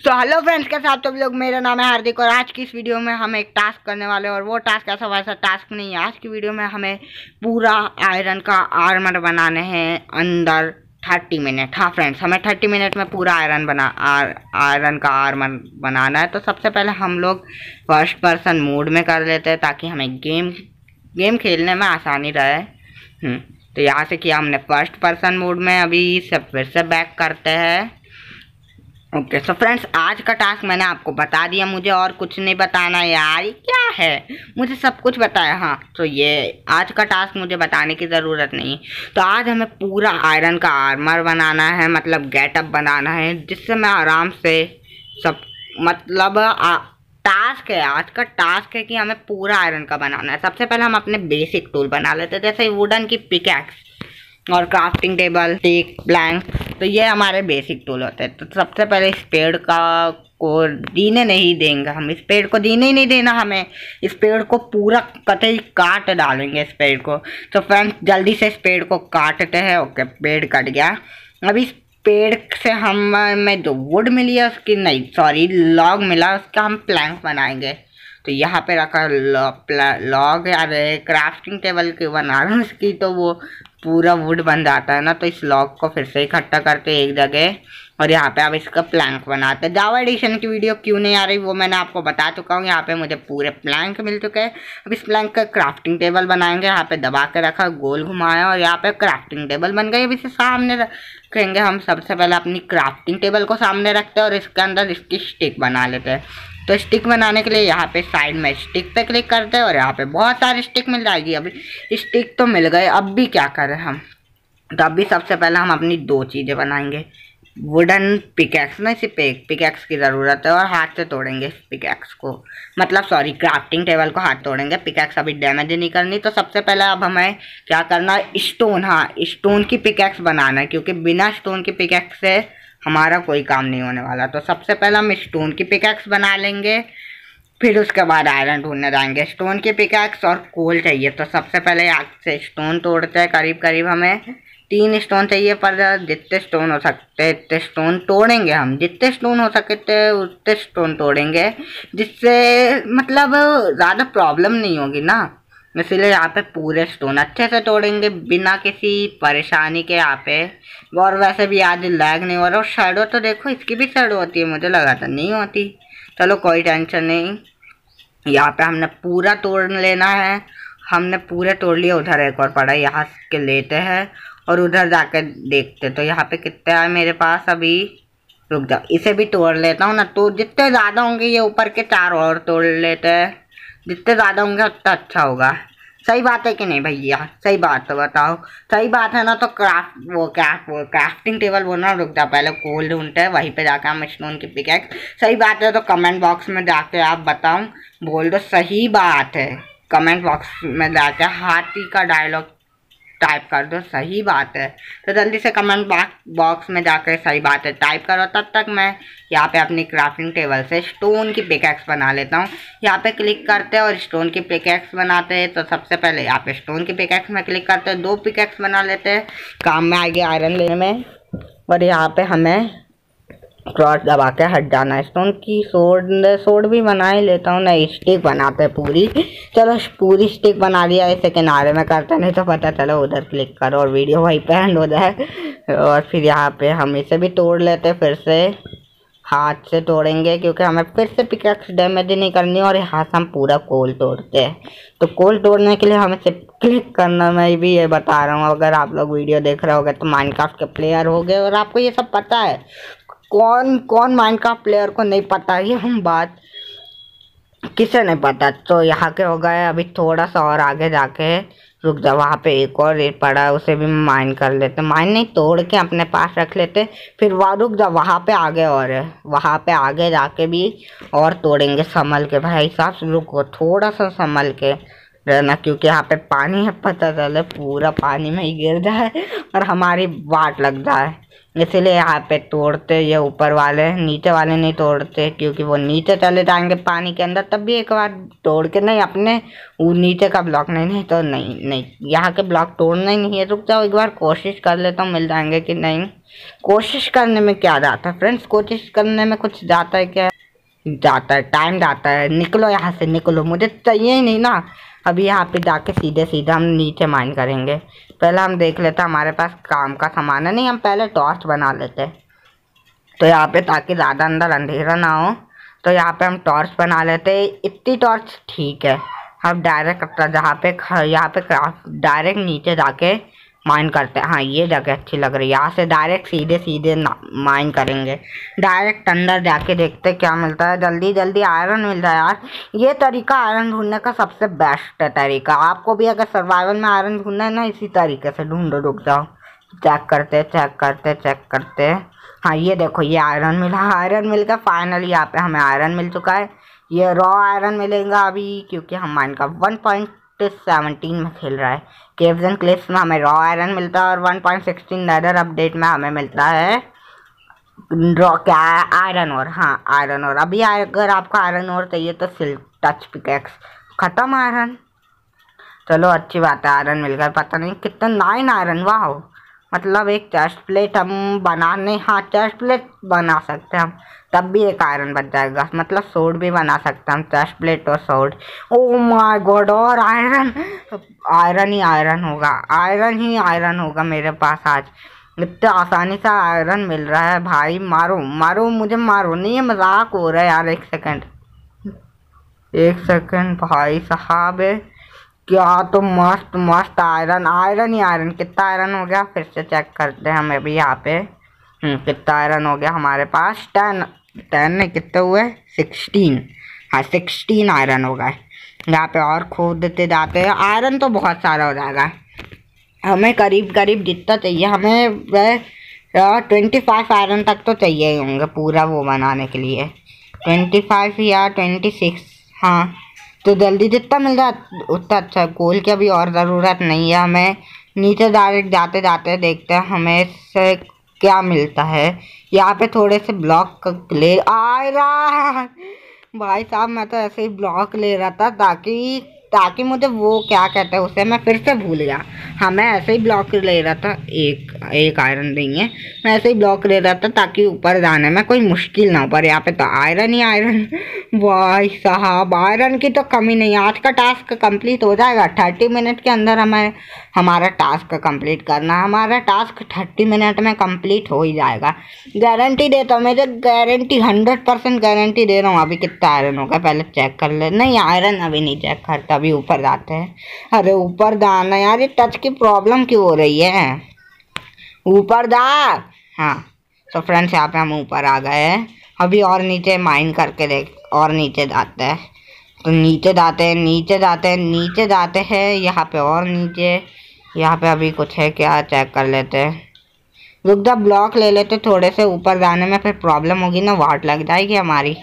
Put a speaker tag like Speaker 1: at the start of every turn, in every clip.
Speaker 1: so hello friends के साथ तुम लोग मेरा नाम है हार्दिक और आज की इस वीडियो में हम एक टास्क करने वाले हैं और वो टास्क ऐसा वैसा टास्क नहीं है आज की वीडियो में हमें पूरा आयरन का आर्मर बनाने हैं अंदर थर्टी मिनट हाँ फ्रेंड्स हमें थर्टी मिनट में पूरा आयरन बना आयरन का आर्मर बनाना है तो सबसे पहले हम लोग फर्स्ट पर्सन मूड में कर लेते हैं ताकि हमें गेम गेम खेलने में आसानी रहे हम्म, तो यहाँ से किया हमने फर्स्ट पर्सन मूड में अभी से फिर से बैक करते हैं ओके सो फ्रेंड्स आज का टास्क मैंने आपको बता दिया मुझे और कुछ नहीं बताना यार क्या है मुझे सब कुछ बताया हाँ तो ये आज का टास्क मुझे बताने की ज़रूरत नहीं तो आज हमें पूरा आयरन का आर्मर बनाना है मतलब गेटअप बनाना है जिससे मैं आराम से सब मतलब आ, टास्क है आज का टास्क है कि हमें पूरा आयरन का बनाना है सबसे पहले हम अपने बेसिक टूल बना लेते हैं जैसे वुडन की पिकैक्स और क्राफ्टिंग टेबल स्टिक ब्लैंक तो ये हमारे बेसिक टूल होते हैं तो सबसे पहले इस पेड़ का को दीने नहीं देंगे हम इस पेड़ को दीने ही नहीं देना हमें इस पेड़ को पूरा कतई काट डालेंगे इस पेड़ को तो फ्रेंड्स जल्दी से इस पेड़ को काटते हैं ओके पेड़ कट गया अब इस पेड़ से हम जो वुड मिली है उसकी नहीं सॉरी लॉग मिला उसका हम प्लैंक बनाएंगे तो यहाँ पे रखा लॉग लौ, क्राफ्टिंग टेबल की बना रहा हूँ उसकी तो वो पूरा वुड बन जाता है ना तो इस लॉक को फिर से इकट्ठा करते एक जगह और यहाँ पे आप इसका प्लैंक बनाते हैं जावा एडिशन की वीडियो क्यों नहीं आ रही वो मैंने आपको बता चुका हूँ यहाँ पे मुझे पूरे प्लैंक मिल चुके हैं अब इस प्लैंक का क्राफ्टिंग टेबल बनाएंगे यहाँ पे दबा के रखा गोल घुमाया और यहाँ पे क्राफ्टिंग टेबल बन गई अब इसे सामने रखेंगे हम सबसे पहले अपनी क्राफ्टिंग टेबल को सामने रखते हैं और इसके अंदर इसकी स्टिक बना लेते हैं तो स्टिक बनाने के लिए यहाँ पे साइड में स्टिक पे क्लिक करते हैं और यहाँ पे बहुत सारे स्टिक मिल जाएगी अभी स्टिक तो मिल गए अब भी क्या करें हम तो अभी सबसे पहले हम अपनी दो चीज़ें बनाएंगे वुडन पिकैक्स में सिर्फ एक पिकैक्स की ज़रूरत है और हाथ से तोड़ेंगे पिकैक्स को मतलब सॉरी क्राफ्टिंग टेबल को हाथ तोड़ेंगे पिकैक्स अभी डैमेज नहीं करनी तो सबसे पहले अब हमें क्या करना है स्टोन हाँ स्टोन की पिकैक्स बनाना है क्योंकि बिना स्टोन की पिकैक्स से हमारा कोई काम नहीं होने वाला तो सबसे पहले हम स्टोन की पिकैक्स बना लेंगे फिर उसके बाद आयरन ढूंढने जाएंगे स्टोन की पिकैक्स और कोल चाहिए तो सबसे पहले आग से स्टोन तोड़ते हैं करीब करीब हमें तीन स्टोन चाहिए पर जितने स्टोन हो सकते इतने स्टोन तोड़ेंगे हम जितने स्टोन हो सकते तो उतने स्टोन तोड़ेंगे जिससे मतलब ज़्यादा प्रॉब्लम नहीं होगी ना इसीलिए यहाँ पे पूरे स्टोन अच्छे से तोड़ेंगे बिना किसी परेशानी के यहाँ पे और वैसे भी आज लैग नहीं हो रहा और शेडो तो देखो इसकी भी शेडो होती है मुझे लगा था नहीं होती चलो कोई टेंशन नहीं यहाँ पे हमने पूरा तोड़ लेना है हमने पूरे तोड़ लिया उधर एक और पड़ा यहाँ के लेते हैं और उधर जाके देखते तो यहाँ पे कितना है मेरे पास अभी रुक जाओ इसे भी तोड़ लेता हूँ ना तो जितने ज़्यादा होंगे ये ऊपर के चार और तोड़ लेते हैं जितने ज़्यादा होंगे उतना अच्छा होगा सही बात है कि नहीं भैया सही बात है बताओ सही बात है ना तो क्राफ्ट वो क्राफ्ट वो क्राफ्टिंग टेबल बोलना रुक जा पहले कोल ढूंढते हैं वहीं पे जाकर हम स्टोन की पिक सही बात है तो कमेंट बॉक्स में जाके आप बताओ बोल दो सही बात है कमेंट बॉक्स में जाके हाथी का डायलॉग टाइप कर दो सही बात है तो जल्दी से कमेंट बॉक्स में जाकर सही बात है टाइप करो तब तक मैं यहाँ पे अपनी क्राफ्टिंग टेबल से स्टोन की पिकैक्स बना लेता हूँ यहाँ पे क्लिक करते हैं और स्टोन की पिकैक्स बनाते हैं तो सबसे पहले यहाँ पे स्टोन की पिकैक्स में क्लिक करते हैं दो पिकैक्स बना लेते हैं काम में गया आयरन लेने में और यहाँ पर हमें क्रॉस दबा के हट जाना स्टोन की सोड सोड भी बना ही लेता हूँ ना स्टिक बनाते हैं पूरी चलो पूरी स्टिक बना लिया इसे किनारे में करते नहीं तो पता चलो उधर क्लिक करो और वीडियो वहीं पे एंड हो जाए और फिर यहाँ पे हम इसे भी तोड़ लेते फिर से हाथ से तोड़ेंगे क्योंकि हमें फिर से पिकैक्स डैमेज नहीं करनी और यहाँ से हम पूरा कोल तोड़ते हैं तो कोल तोड़ने के लिए हमें सिर्फ क्लिक करना मैं भी ये बता रहा हूँ अगर आप लोग वीडियो देख रहे होगे तो माइनक्राफ्ट के प्लेयर हो गए और आपको ये सब पता है कौन कौन माइंड का प्लेयर को नहीं पता ये हम बात किसे नहीं पता तो यहाँ के हो गए अभी थोड़ा सा और आगे जाके रुक जाओ वहाँ पे एक और रेट पड़ा है उसे भी माइन कर लेते माइन नहीं तोड़ के अपने पास रख लेते फिर वहाँ रुक जाओ वहाँ पे आगे और है वहाँ पे आगे जाके भी और तोड़ेंगे संभल के भाई साहब रुको थोड़ा सा संभल के रहना क्योंकि यहाँ पे पानी है पता चले पूरा पानी में ही गिर जाए और हमारी वाट लग जाए इसलिए यहाँ पे तोड़ते ये ऊपर वाले नीचे वाले नहीं तोड़ते क्योंकि वो नीचे चले जाएंगे पानी के अंदर तब भी एक बार तोड़ के नहीं अपने वो नीचे का ब्लॉक नहीं नहीं तो नहीं नहीं यहाँ के ब्लॉक तोड़ना ही नहीं है रुक जाओ एक बार कोशिश कर लेता हूँ मिल जाएंगे कि नहीं कोशिश करने में क्या जाता है फ्रेंड्स कोशिश करने में कुछ जाता है क्या जाता है टाइम जाता है निकलो यहाँ से निकलो मुझे तो चाहिए ही नहीं ना अभी यहाँ पे जाके सीधे सीधे हम नीचे माइन करेंगे पहले हम देख लेते हैं हमारे पास काम का सामान है नहीं हम पहले टॉर्च बना लेते तो यहाँ पे ताकि ज़्यादा अंदर अंधेरा ना हो तो यहाँ पे हम टॉर्च बना लेते इतनी टॉर्च ठीक है हम डायरेक्ट जहाँ पे यहाँ पे डायरेक्ट नीचे जाके माइन करते हैं हाँ ये जगह अच्छी लग रही है यहाँ से डायरेक्ट सीधे सीधे माइन करेंगे डायरेक्ट अंदर जाके देखते क्या मिलता है जल्दी जल्दी आयरन मिल रहा है यार ये तरीका आयरन ढूंढने का सबसे बेस्ट है तरीका आपको भी अगर सर्वाइवल में आयरन ढूंढना है ना इसी तरीके से ढूंढो रुक जाओ चेक करते चेक करते चेक करते हाँ ये देखो ये आयरन मिला आयरन मिल गया फाइनली यहाँ पे हमें आयरन मिल चुका है ये रॉ आयरन मिलेगा अभी क्योंकि हम माइन का वन पॉइंट सिक्स सेवनटीन में खेल रहा है केव्स एंड क्लिप्स में हमें रॉ आयरन मिलता है और one point sixteen nether update में हमें मिलता है रॉ क्या आयरन और हाँ आयरन और अभी अगर आपको आयरन और चाहिए तो सिल्क टच पिकेक्स ख़त्म आयरन चलो अच्छी बात है आयरन मिल गया पता नहीं कितना नाइन आयरन वाह मतलब एक चेस्ट प्लेट हम बनाने हाँ चेस्ट प्लेट बना सकते हैं हम तब भी एक आयरन बच जाएगा मतलब सोड भी बना सकते हैं हम चेस्ट प्लेट और सोड ओ माय गॉड और आयरन आयरन ही आयरन होगा आयरन ही आयरन होगा मेरे पास आज इतने आसानी से आयरन मिल रहा है भाई मारो मारो मुझे मारो नहीं ये मजाक हो रहा है यार एक सेकेंड एक सेकेंड भाई साहब है क्या तो मस्त मस्त आयरन आयरन ही आयरन कितना आयरन हो गया फिर से चेक करते हैं हमें भी यहाँ पे हम्म, कितना आयरन हो गया हमारे पास टेन टेन ने कितने हुए सिक्सटीन हाँ सिक्सटीन आयरन हो गए यहाँ पे और खोद देते जाते हैं आयरन तो बहुत सारा हो जाएगा हमें करीब करीब जितना चाहिए हमें वह ट्वेंटी फाइव आयरन तक तो चाहिए ही होंगे पूरा वो बनाने के लिए ट्वेंटी फाइव या ट्वेंटी सिक्स हाँ तो जल्दी जितना मिल जाए उतना अच्छा है गोल की अभी और ज़रूरत नहीं है हमें नीचे डायरेक्ट जाते जाते देखते हैं हमें से क्या मिलता है यहाँ पे थोड़े से ब्लॉक ले आ रहा भाई साहब मैं तो ऐसे ही ब्लॉक ले रहा था ताकि ताकि मुझे वो क्या कहते हैं उसे मैं फिर से भूल गया हाँ मैं ऐसे ही ब्लॉक ले रहा था एक एक आयरन देंगे मैं ऐसे ही ब्लॉक ले रहा था ताकि ऊपर जाने में कोई मुश्किल ना हो पर यहाँ पे तो आयरन ही आयरन भाई साहब आयरन की तो कमी नहीं आज का टास्क कंप्लीट हो जाएगा थर्टी मिनट के अंदर हमें हमारा टास्क कंप्लीट करना है हमारा टास्क थर्टी मिनट में कंप्लीट हो ही जाएगा गारंटी देता हूँ मुझे गारंटी हंड्रेड परसेंट गारंटी दे रहा हूँ अभी कितना आयरन होगा पहले चेक कर ले नहीं आयरन अभी नहीं चेक करता अभी ऊपर जाते हैं अरे ऊपर जाना यार ये टच की प्रॉब्लम क्यों हो रही है ऊपर जा हाँ तो फ्रेंड्स यहाँ पे हम ऊपर आ गए हैं अभी और नीचे माइन करके देख और नीचे जाते हैं तो नीचे जाते हैं नीचे जाते हैं नीचे जाते हैं यहाँ पे और नीचे यहाँ पे अभी कुछ है क्या चेक कर लेते हैं रुक जा ब्लॉक ले लेते थोड़े से ऊपर जाने में फिर प्रॉब्लम होगी ना वाट लग जाएगी हमारी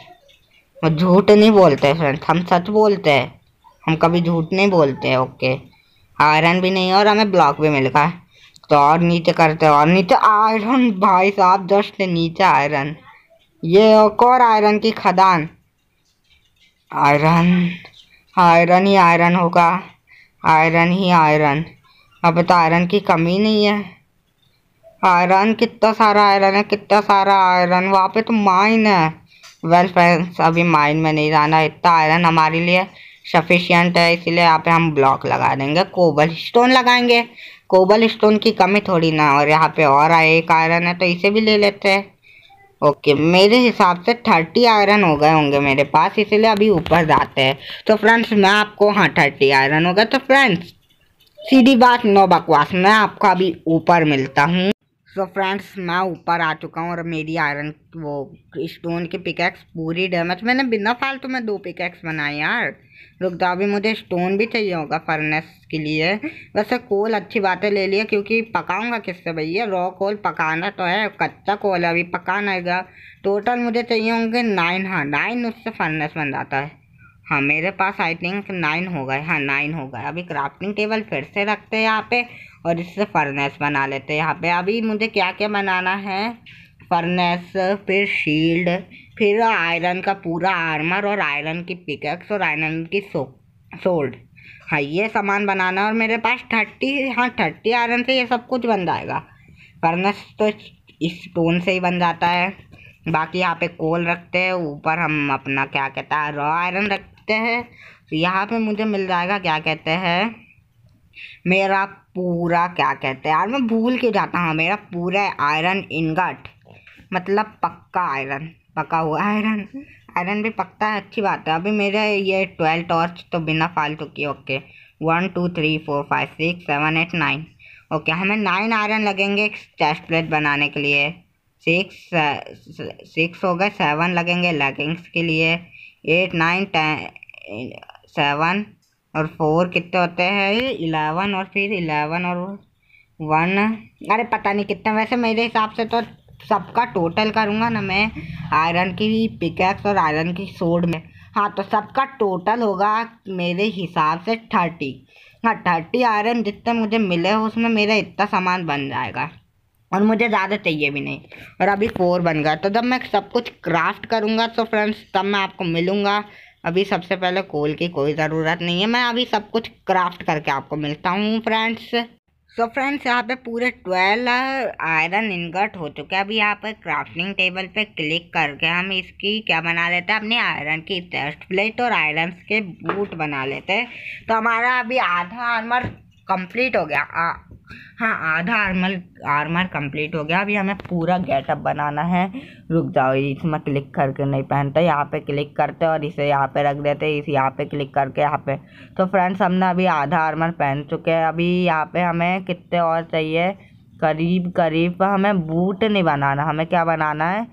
Speaker 1: झूठ नहीं बोलते फ्रेंड्स हम सच बोलते हैं हम कभी झूठ नहीं बोलते ओके आयरन भी नहीं और हमें ब्लॉक भी मिल गया है तो और नीचे करते और नीचे आयरन भाई साहब जस्ट नीचे आयरन ये एक और आयरन की खदान आयरन आयरन ही आयरन होगा आयरन ही आयरन अब तो आयरन की कमी नहीं है आयरन कितना सारा आयरन है कितना सारा आयरन वहाँ पे तो माइन है वेल फ्रेंड्स अभी माइन में नहीं जाना इतना आयरन हमारे लिए सफिशियंट है इसीलिए यहाँ पे हम ब्लॉक लगा देंगे कोबल स्टोन लगाएंगे कोबल स्टोन की कमी थोड़ी ना और यहाँ पे और एक आयरन है तो इसे भी ले लेते हैं ओके मेरे हिसाब से थर्टी आयरन हो गए होंगे मेरे पास इसीलिए अभी ऊपर जाते हैं तो फ्रेंड्स मैं आपको हाँ थर्टी आयरन हो गए तो फ्रेंड्स सीधी बात नो बकवास मैं आपको अभी ऊपर मिलता हूँ सो फ्रेंड्स मैं ऊपर आ चुका हूँ और मेरी आयरन वो स्टोन की पिकैक्स पूरी डैमेज मैंने बिना फालतू में दो पिकैक्स बनाए यार रुकता अभी मुझे स्टोन भी चाहिए होगा फर्नेस के लिए वैसे कोल अच्छी बातें ले लिया क्योंकि पकाऊंगा किससे भैया रॉ कोल पकाना तो है कच्चा कोल है अभी पकाना है टोटल मुझे चाहिए होंगे नाइन हाँ नाइन उससे फर्नेस बन जाता है हाँ मेरे पास आई थिंक नाइन हो गए हाँ नाइन हो गए अभी क्राफ्टिंग टेबल फिर से रखते हैं यहाँ पे और इससे फर्नेस बना लेते हैं यहाँ पे अभी मुझे क्या क्या बनाना है फर्नेस फिर शील्ड फिर आयरन का पूरा आर्मर और आयरन की पिकैक्स और आयरन की सो सोल्ड हाँ ये सामान बनाना और मेरे पास थर्टी हाँ थर्टी आयरन से ये सब कुछ बन जाएगा फर्नस तो स्टोन से ही बन जाता है बाकी यहाँ पे कोल रखते हैं ऊपर हम अपना क्या कहता है रॉ आयरन रखते हैं तो यहाँ पे मुझे मिल जाएगा क्या कहते हैं मेरा पूरा क्या कहते हैं यार मैं भूल के जाता हूँ मेरा पूरा आयरन इनगट मतलब पक्का आयरन पका हुआ आयरन आयरन भी पकता है अच्छी बात है अभी मेरे ये ट्वेल्व टॉर्च तो बिना फालतू की okay one two three four five six seven eight nine okay हमें नाइन आयरन लगेंगे चेस्ट प्लेट बनाने के लिए सिक्स सिक्स हो गए सेवन लगेंगे लेगिंग्स के लिए एट नाइन टेन सेवन और फोर कितने होते हैं इलेवन और फिर इलेवन और वन अरे पता नहीं कितने वैसे मेरे हिसाब से तो सबका टोटल करूँगा ना मैं आयरन की पिकैक्स और आयरन की सोड में हाँ तो सबका टोटल होगा मेरे हिसाब से थर्टी हाँ थर्टी आयरन जितने मुझे मिले हो उसमें मेरा इतना सामान बन जाएगा और मुझे ज़्यादा चाहिए भी नहीं और अभी फोर बन गया तो जब मैं सब कुछ क्राफ्ट करूँगा तो फ्रेंड्स तब मैं आपको मिलूँगा अभी सबसे पहले कोल की कोई ज़रूरत नहीं है मैं अभी सब कुछ क्राफ्ट करके आपको मिलता हूँ फ्रेंड्स सो फ्रेंड्स यहाँ पे पूरे ट्वेल्व आयरन इनगट हो चुके हैं अभी यहाँ पर क्राफ्टिंग टेबल पे क्लिक करके हम इसकी क्या बना लेते हैं अपने आयरन की चेस्ट प्लेट और आयरन के बूट बना लेते हैं तो हमारा अभी आधा आर्मर कंप्लीट हो गया आ, हाँ आधा आर्मर आर्मर कंप्लीट हो गया अभी हमें पूरा गेटअप बनाना है रुक जाओ इसमें क्लिक करके नहीं पहनते यहाँ पे क्लिक करते और इसे यहाँ पे रख देते इस यहाँ पे क्लिक करके यहाँ पे तो फ्रेंड्स हमने अभी आधा आर्मर पहन चुके हैं अभी यहाँ पे हमें कितने और चाहिए करीब करीब हमें बूट नहीं बनाना हमें क्या बनाना है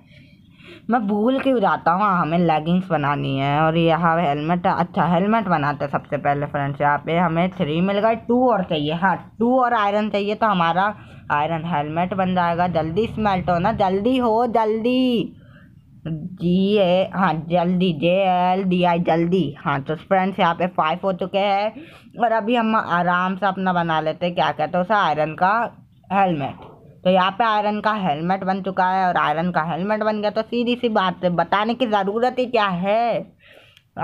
Speaker 1: मैं भूल के जाता हूँ हाँ, हमें लेगिंग्स बनानी है और यहाँ हेलमेट अच्छा हेलमेट बनाते हैं सबसे पहले फ्रेंड्स यहाँ पे हमें थ्री मिल गए टू और चाहिए हाँ टू और आयरन चाहिए तो हमारा आयरन हेलमेट बन जाएगा जल्दी स्मेल्ट हो ना जल्दी हो जल्दी जी ए हाँ जल्दी जे एल डी आई जल्दी हाँ तो फ्रेंड्स यहाँ पे फाइव हो चुके हैं और अभी हम आराम से अपना बना लेते हैं क्या कहते हैं उसे आयरन का हेलमेट तो यहाँ पे आयरन का हेलमेट बन चुका है और आयरन का हेलमेट बन गया तो सीधी सी बात है बताने की ज़रूरत ही क्या है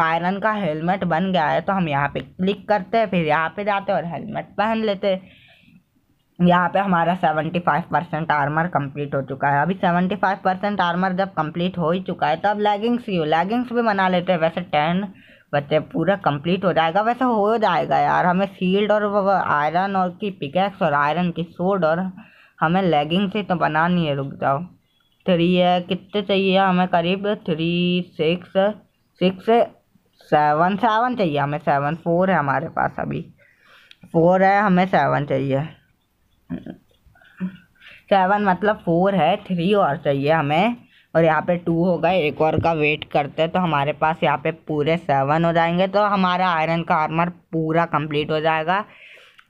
Speaker 1: आयरन का हेलमेट बन गया है तो हम यहाँ पे क्लिक करते हैं फिर यहाँ पे जाते हैं और हेलमेट पहन लेते हैं यहाँ पे हमारा seventy five percent armour complete हो चुका है अभी सेवेंटी फाइव परसेंट आर्मर जब कंप्लीट हो ही चुका है तो अब लेगिंग्स ही हो लेगिंग्स भी बना लेते हैं वैसे टेन बच्चे पूरा कंप्लीट हो जाएगा वैसे हो जाएगा यार हमें शील्ड और आयरन और की पिकैक्स और आयरन की सोड और हमें लेगिंग से तो बनानी है रुक जाओ थ्री है कितने चाहिए हमें करीब three six six seven seven चाहिए हमें सेवन फोर है हमारे पास अभी फोर है हमें सेवन चाहिए सेवन मतलब फोर है थ्री और चाहिए हमें और यहाँ पे टू होगा एक और का वेट करते हैं तो हमारे पास यहाँ पे पूरे सेवन हो जाएंगे तो हमारा आयरन का आर्मर पूरा कंप्लीट हो जाएगा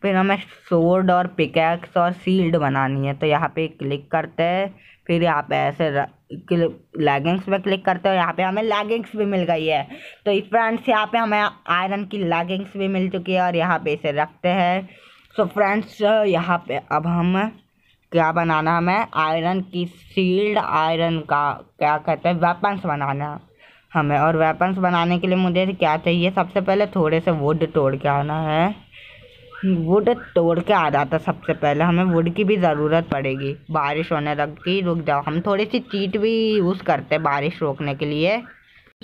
Speaker 1: फिर हमें सोर्ड और पिकैक्स और सील्ड बनानी है तो यहाँ पे क्लिक करते हैं फिर यहाँ पे ऐसे लैगिंग्स पे क्लिक करते हैं यहाँ पे हमें लैगिंग्स भी मिल गई है तो फ्रेंड्स यहाँ पे हमें आयरन की लैगिंग्स भी मिल चुकी है और यहाँ पे इसे रखते हैं सो फ्रेंड्स यहाँ पे अब हम क्या बनाना हमें आयरन की सील्ड आयरन का क्या कहते हैं वेपन्स बनाना हमें और वेपन्स बनाने के लिए मुझे क्या चाहिए सबसे पहले थोड़े से वुड तोड़ के आना है वुड तोड़ के आ जाता सबसे पहले हमें वुड की भी ज़रूरत पड़ेगी बारिश होने लगती रुक जाओ हम थोड़ी सी चीट भी यूज़ करते हैं बारिश रोकने के लिए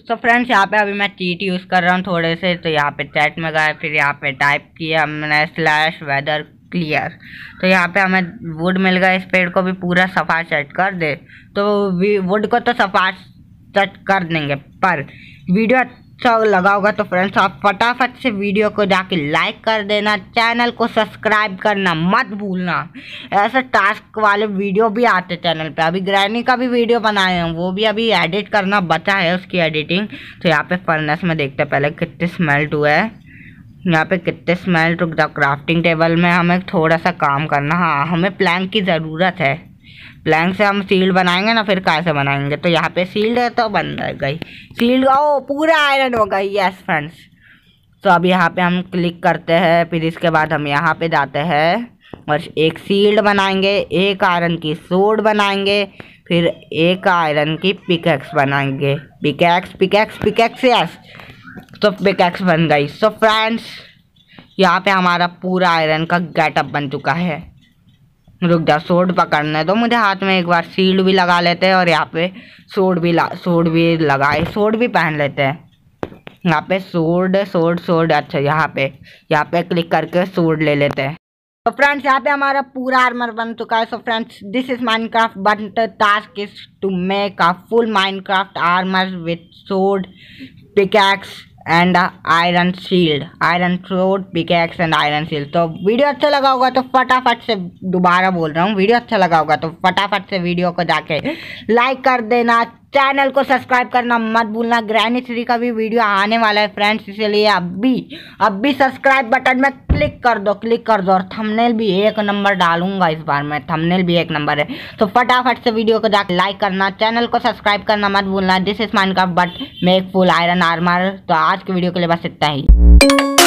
Speaker 1: तो फ्रेंड्स यहाँ पे अभी मैं चीट यूज़ कर रहा हूँ थोड़े से तो यहाँ पे चैट में गए फिर यहाँ पे टाइप किया हमने स्लैश वेदर क्लियर तो यहाँ पे हमें वुड मिल गया इस पेड़ को भी पूरा सफा चट कर दे तो वुड को तो सफा चट कर देंगे पर वीडियो अच्छा लगा होगा तो फ्रेंड्स तो आप फटाफट से वीडियो को जाके लाइक कर देना चैनल को सब्सक्राइब करना मत भूलना ऐसे टास्क वाले वीडियो भी आते चैनल पे अभी ग्रैनी का भी वीडियो बनाए हैं वो भी अभी एडिट करना बचा है उसकी एडिटिंग तो यहाँ पे फर्नेस में देखते हैं पहले कितने स्मेल्ट हुआ है यहाँ पे कितने स्मेल्ट रुक जाओ क्राफ्टिंग टेबल में हमें थोड़ा सा काम करना हाँ हमें प्लैंक की ज़रूरत है प्लैंक से हम सील्ड बनाएंगे ना फिर कैसे बनाएंगे तो यहाँ पे सील्ड है तो बन गई सील्ड ओ पूरा आयरन हो गई यस फ्रेंड्स तो अब यहाँ पे हम क्लिक करते हैं फिर इसके बाद हम यहाँ पे जाते हैं और एक सील्ड बनाएंगे एक आयरन की सोड बनाएंगे फिर एक आयरन की पिकैक्स बनाएंगे पिकैक्स पिकैक्स पिकैक्स यस तो पिकैक्स बन गई सो फ्रेंड्स यहाँ पे हमारा पूरा आयरन का गेटअप बन चुका है रुक जा सोड पकड़ने तो मुझे हाथ में एक बार सील्ड भी लगा लेते हैं और यहाँ पे सोड भी ला सोड भी लगाए सोड भी पहन लेते हैं यहाँ पे सोड सोड सोड अच्छा यहाँ पे यहाँ पे क्लिक करके सोड ले लेते हैं तो फ्रेंड्स यहाँ पे हमारा पूरा आर्मर बन चुका है so friends this is Minecraft but task is to make a full Minecraft armour with sword pickaxe and iron shield iron फ्लोड पिकैक्स एंड आयरन शील्ड तो वीडियो अच्छा लगा होगा तो फटाफट से दोबारा बोल रहा हूँ वीडियो अच्छा लगा होगा तो फटाफट से वीडियो को जाके लाइक कर देना चैनल को सब्सक्राइब करना मत भूलना ग्रैनी श्री का भी वीडियो आने वाला है फ्रेंड्स इसलिए अब भी अब भी सब्सक्राइब बटन में क्लिक कर दो क्लिक कर दो और थंबनेल भी एक नंबर डालूंगा इस बार मैं थंबनेल भी एक नंबर है तो फटाफट से वीडियो को जाकर लाइक करना चैनल को सब्सक्राइब करना मत भूलना दिस इज का but make full iron armour तो आज के वीडियो के लिए बस इतना ही